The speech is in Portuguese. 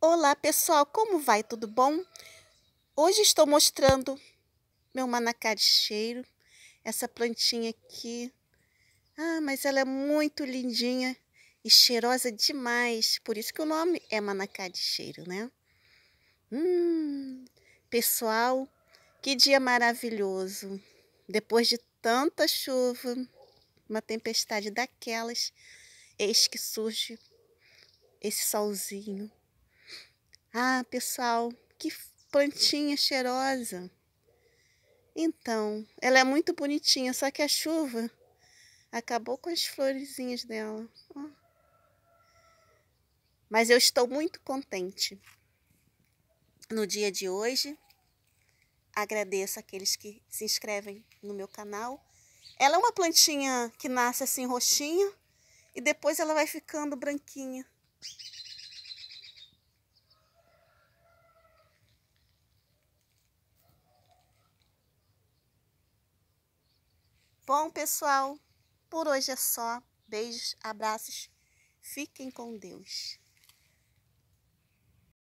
Olá pessoal, como vai? Tudo bom? Hoje estou mostrando meu manacá de cheiro, essa plantinha aqui. Ah, mas ela é muito lindinha e cheirosa demais, por isso que o nome é manacá de cheiro, né? Hum, pessoal, que dia maravilhoso! Depois de tanta chuva, uma tempestade daquelas, eis que surge esse solzinho ah, pessoal, que plantinha cheirosa. Então, ela é muito bonitinha, só que a chuva acabou com as florezinhas dela. Mas eu estou muito contente. No dia de hoje, agradeço aqueles que se inscrevem no meu canal. Ela é uma plantinha que nasce assim roxinha e depois ela vai ficando branquinha. Bom, pessoal, por hoje é só. Beijos, abraços. Fiquem com Deus.